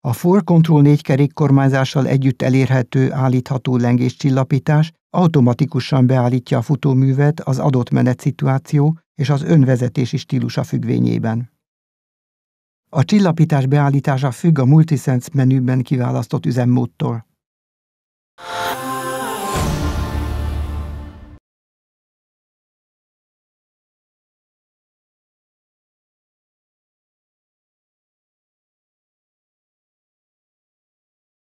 A For Control 4 kormányzással együtt elérhető állítható lengéscsillapítás automatikusan beállítja a futóművet az adott menetszituáció és az önvezetési stílusa függvényében. A csillapítás beállítása függ a Multisense menüben kiválasztott üzemmódtól.